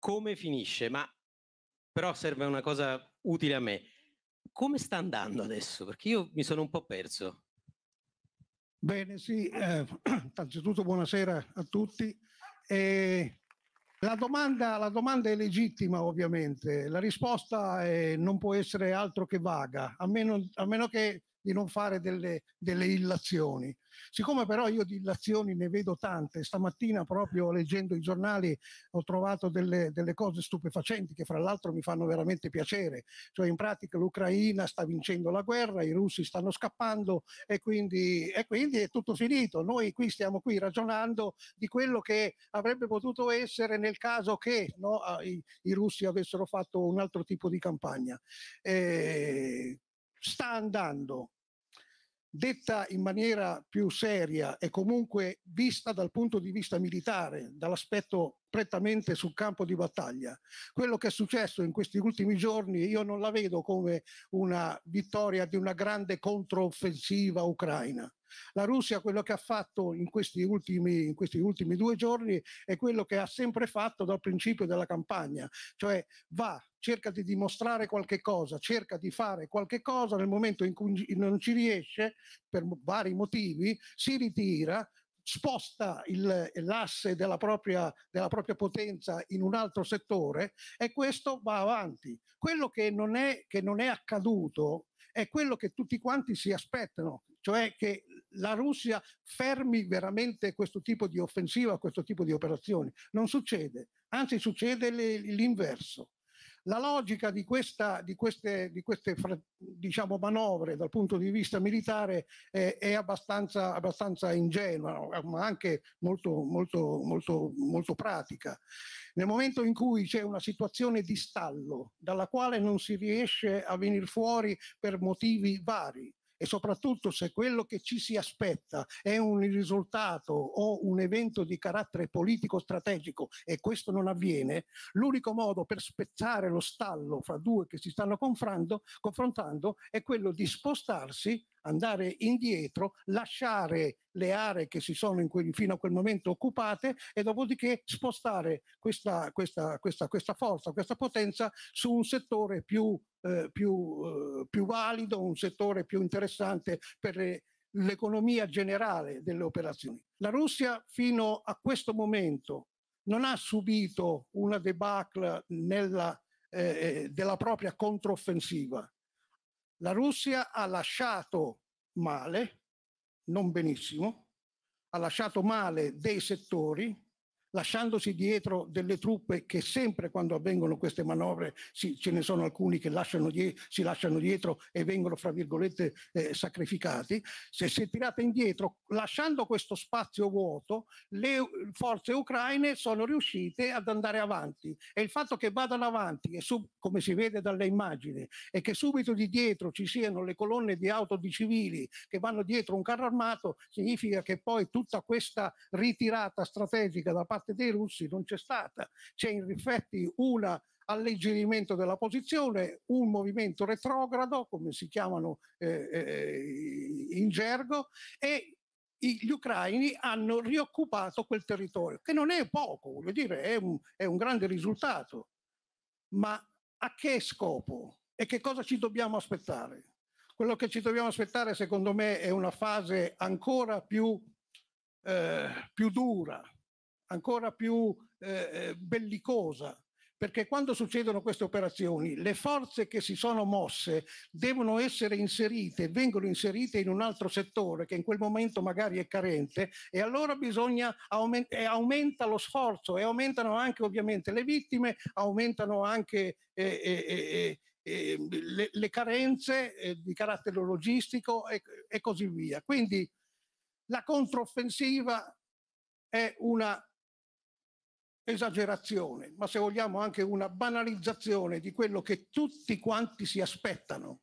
come finisce, ma però serve una cosa utile a me. Come sta andando adesso? Perché io mi sono un po' perso. Bene, sì, eh, innanzitutto buonasera a tutti. Eh, la, domanda, la domanda è legittima ovviamente, la risposta è, non può essere altro che vaga, a meno, a meno che di non fare delle, delle illazioni. Siccome però io di illazioni ne vedo tante, stamattina proprio leggendo i giornali ho trovato delle, delle cose stupefacenti che fra l'altro mi fanno veramente piacere, cioè in pratica l'Ucraina sta vincendo la guerra, i russi stanno scappando e quindi, e quindi è tutto finito. Noi qui stiamo qui ragionando di quello che avrebbe potuto essere nel caso che no, i, i, russi avessero fatto un altro tipo di campagna. Eh, sta andando, detta in maniera più seria e comunque vista dal punto di vista militare, dall'aspetto prettamente sul campo di battaglia. Quello che è successo in questi ultimi giorni io non la vedo come una vittoria di una grande controffensiva ucraina. La Russia quello che ha fatto in questi, ultimi, in questi ultimi due giorni è quello che ha sempre fatto dal principio della campagna, cioè va cerca di dimostrare qualche cosa, cerca di fare qualche cosa, nel momento in cui non ci riesce, per vari motivi, si ritira, sposta il, l'asse della propria, della propria, potenza in un altro settore e questo va avanti. Quello che non è, che non è accaduto è quello che tutti quanti si aspettano, cioè che la Russia fermi veramente questo tipo di offensiva, questo tipo di operazioni. Non succede, anzi succede l'inverso. La logica di, questa, di queste, di queste diciamo, manovre dal punto di vista militare è, è abbastanza, abbastanza, ingenua, ma anche molto, molto, molto, molto pratica. Nel momento in cui c'è una situazione di stallo dalla quale non si riesce a venire fuori per motivi vari, e soprattutto se quello che ci si aspetta è un risultato o un evento di carattere politico-strategico e questo non avviene, l'unico modo per spezzare lo stallo fra due che si stanno confrontando è quello di spostarsi andare indietro, lasciare le aree che si sono quel, fino a quel momento occupate e dopodiché spostare questa, questa, questa, questa forza, questa potenza su un settore più, eh, più eh, più valido, un settore più interessante per le l'economia generale delle operazioni. La Russia fino a questo momento non ha subito una debacle nella, eh, eh della propria controffensiva. La Russia ha lasciato male, non benissimo, ha lasciato male dei settori lasciandosi dietro delle truppe che sempre quando avvengono queste manovre si, ce ne sono alcuni che lasciano die- si lasciano dietro e vengono, fra virgolette, eh, sacrificati, se si è tirata indietro, lasciando questo spazio vuoto, le forze ucraine sono riuscite ad andare avanti e il fatto che vadano avanti, e sub- come si vede dalle immagini, e che subito di dietro ci siano le colonne di auto di civili che vanno dietro un carro armato, significa che poi tutta questa ritirata strategica da parte parte dei russi non c'è stata. C'è in effetti un alleggerimento della posizione, un movimento retrogrado, come si chiamano eh, eh, in gergo, e gli ucraini hanno rioccupato quel territorio, che non è poco, voglio dire, è un, è un grande risultato. Ma a che scopo e che cosa ci dobbiamo aspettare? Quello che ci dobbiamo aspettare, secondo me, è una fase ancora più, eh, più dura, ancora più eh, eh, bellicosa, perché quando succedono queste operazioni le forze che si sono mosse devono essere inserite, vengono inserite in un altro settore che in quel momento magari è carente e allora bisogna aument- e eh, aumenta lo sforzo e aumentano anche ovviamente le vittime, aumentano anche eh, eh, eh, eh ehm, le, le, carenze di carattere logistico e, e così via. Quindi la controffensiva è una esagerazione, ma se vogliamo anche una banalizzazione di quello che tutti quanti si aspettano